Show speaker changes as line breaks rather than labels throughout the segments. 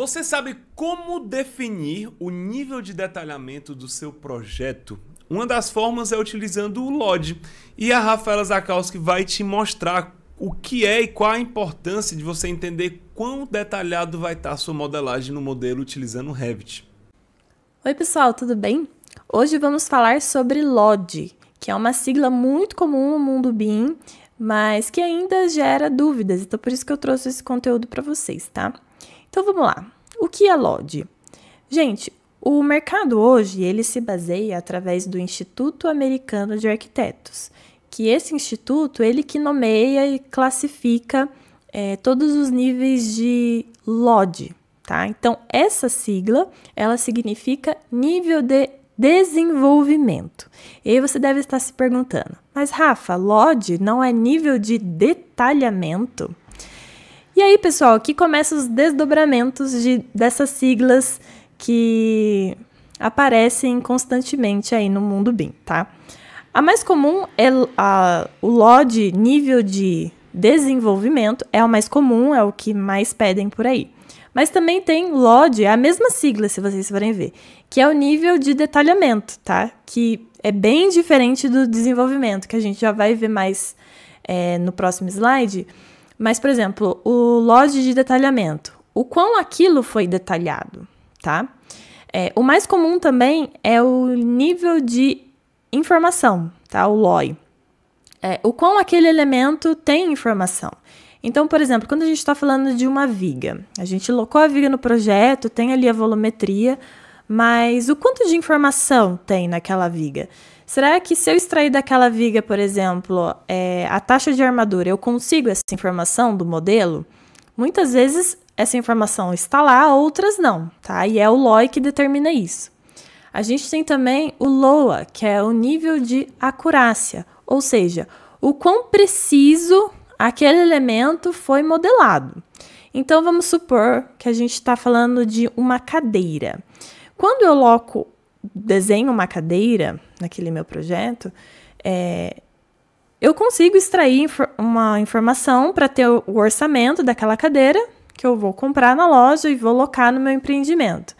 Você sabe como definir o nível de detalhamento do seu projeto? Uma das formas é utilizando o LOD. E a Rafaela Zakowski vai te mostrar o que é e qual a importância de você entender quão detalhado vai estar a sua modelagem no modelo utilizando o Revit. Oi, pessoal, tudo bem? Hoje vamos falar sobre LOD, que é uma sigla muito comum no mundo BIM, mas que ainda gera dúvidas, então por isso que eu trouxe esse conteúdo para vocês, tá? Então vamos lá. O que é LOD? Gente, o mercado hoje ele se baseia através do Instituto Americano de Arquitetos, que esse instituto ele que nomeia e classifica é, todos os níveis de LOD, tá? Então essa sigla ela significa nível de desenvolvimento. E aí você deve estar se perguntando, mas Rafa, LOD não é nível de detalhamento? E aí, pessoal, aqui começam os desdobramentos de, dessas siglas que aparecem constantemente aí no mundo BIM, tá? A mais comum é a, o LOD, nível de desenvolvimento, é o mais comum, é o que mais pedem por aí. Mas também tem LOD, é a mesma sigla, se vocês forem ver, que é o nível de detalhamento, tá? Que é bem diferente do desenvolvimento, que a gente já vai ver mais é, no próximo slide mas, por exemplo, o loja de detalhamento. O quão aquilo foi detalhado, tá? É, o mais comum também é o nível de informação, tá? O LOI. É, o quão aquele elemento tem informação. Então, por exemplo, quando a gente está falando de uma viga, a gente locou a viga no projeto, tem ali a volumetria, mas o quanto de informação tem naquela viga? Será que se eu extrair daquela viga, por exemplo, é, a taxa de armadura, eu consigo essa informação do modelo? Muitas vezes essa informação está lá, outras não, tá? E é o LOI que determina isso. A gente tem também o LOA, que é o nível de acurácia, ou seja, o quão preciso aquele elemento foi modelado. Então vamos supor que a gente está falando de uma cadeira. Quando eu loco desenho uma cadeira naquele meu projeto, é, eu consigo extrair infor uma informação para ter o orçamento daquela cadeira que eu vou comprar na loja e vou locar no meu empreendimento.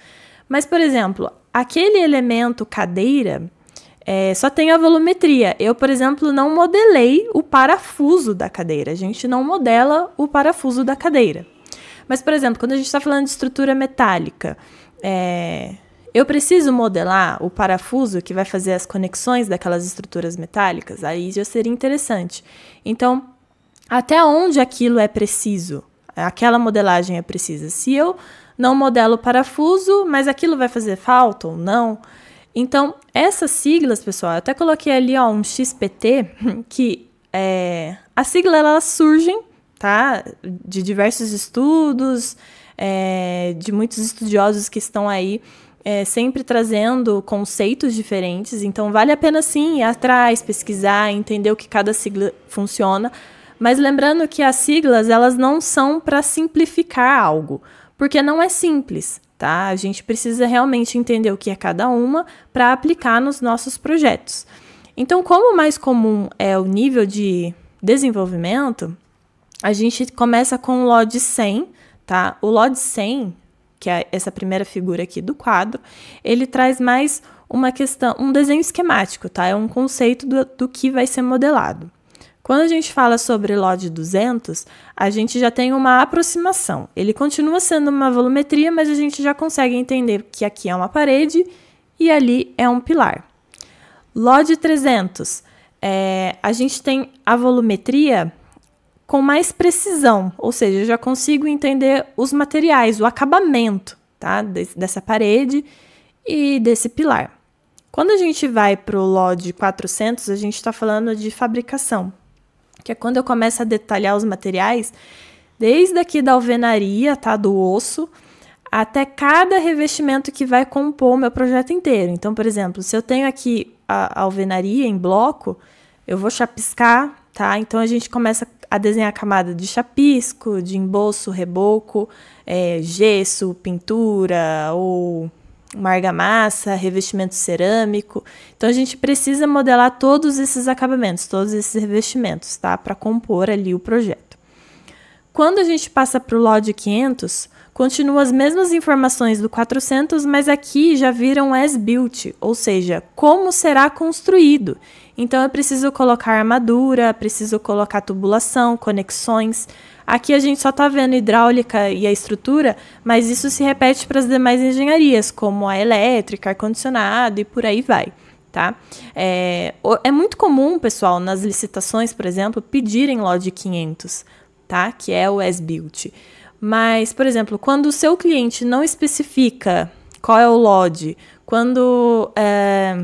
Mas, por exemplo, aquele elemento cadeira é, só tem a volumetria. Eu, por exemplo, não modelei o parafuso da cadeira. A gente não modela o parafuso da cadeira. Mas, por exemplo, quando a gente está falando de estrutura metálica, é, eu preciso modelar o parafuso que vai fazer as conexões daquelas estruturas metálicas? Aí já seria interessante. Então, até onde aquilo é preciso? Aquela modelagem é precisa. Se eu não modelo o parafuso, mas aquilo vai fazer falta ou não? Então, essas siglas, pessoal, eu até coloquei ali ó, um XPT, que é, a sigla elas surgem tá? de diversos estudos, é, de muitos estudiosos que estão aí é, sempre trazendo conceitos diferentes. Então, vale a pena sim ir atrás, pesquisar, entender o que cada sigla funciona. Mas lembrando que as siglas elas não são para simplificar algo, porque não é simples, tá? A gente precisa realmente entender o que é cada uma para aplicar nos nossos projetos. Então, como o mais comum é o nível de desenvolvimento, a gente começa com o LOD 100, tá? O LOD 100 que é essa primeira figura aqui do quadro, ele traz mais uma questão, um desenho esquemático, tá? É um conceito do, do que vai ser modelado. Quando a gente fala sobre LOD 200, a gente já tem uma aproximação. Ele continua sendo uma volumetria, mas a gente já consegue entender que aqui é uma parede e ali é um pilar. LOD 300, é, a gente tem a volumetria com mais precisão, ou seja, eu já consigo entender os materiais, o acabamento tá? dessa parede e desse pilar. Quando a gente vai para o LOD 400, a gente está falando de fabricação, que é quando eu começo a detalhar os materiais, desde aqui da alvenaria, tá? do osso, até cada revestimento que vai compor o meu projeto inteiro. Então, por exemplo, se eu tenho aqui a alvenaria em bloco, eu vou chapiscar, tá? Então a gente começa a desenhar camada de chapisco, de embolso, reboco, é, gesso, pintura ou uma argamassa, revestimento cerâmico. Então a gente precisa modelar todos esses acabamentos, todos esses revestimentos, tá? Para compor ali o projeto. Quando a gente passa para o LOD 500, continua as mesmas informações do 400, mas aqui já viram as built, ou seja, como será construído. Então eu preciso colocar armadura, preciso colocar tubulação, conexões. Aqui a gente só está vendo hidráulica e a estrutura, mas isso se repete para as demais engenharias, como a elétrica, ar-condicionado e por aí vai. Tá? É, é muito comum, pessoal, nas licitações, por exemplo, pedirem LOD 500 tá? Que é o as-built. Mas, por exemplo, quando o seu cliente não especifica qual é o LOD, quando é,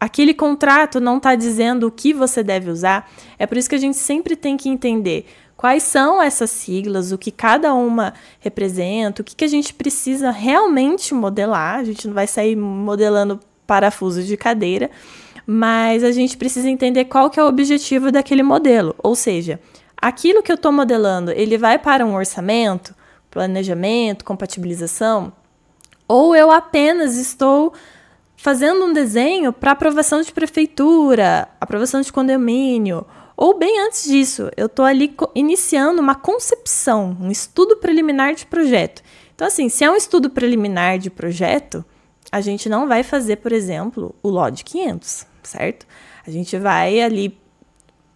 aquele contrato não está dizendo o que você deve usar, é por isso que a gente sempre tem que entender quais são essas siglas, o que cada uma representa, o que, que a gente precisa realmente modelar. A gente não vai sair modelando parafuso de cadeira mas a gente precisa entender qual que é o objetivo daquele modelo. Ou seja, aquilo que eu estou modelando, ele vai para um orçamento, planejamento, compatibilização, ou eu apenas estou fazendo um desenho para aprovação de prefeitura, aprovação de condomínio, ou bem antes disso, eu estou ali iniciando uma concepção, um estudo preliminar de projeto. Então, assim, se é um estudo preliminar de projeto, a gente não vai fazer, por exemplo, o LOD 500 certo? A gente vai ali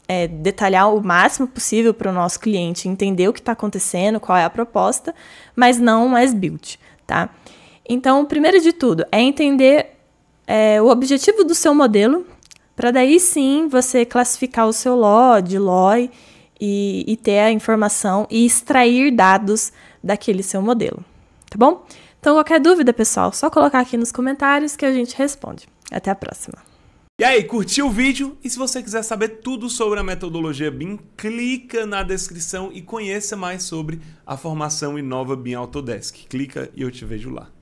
é, detalhar o máximo possível para o nosso cliente entender o que está acontecendo, qual é a proposta, mas não um as-built, tá? Então, primeiro de tudo, é entender é, o objetivo do seu modelo, para daí sim você classificar o seu LOD, LOI e, e ter a informação e extrair dados daquele seu modelo, tá bom? Então, qualquer dúvida, pessoal, só colocar aqui nos comentários que a gente responde. Até a próxima! E aí, curtiu o vídeo? E se você quiser saber tudo sobre a metodologia BIM, clica na descrição e conheça mais sobre a formação Inova BIM Autodesk. Clica e eu te vejo lá.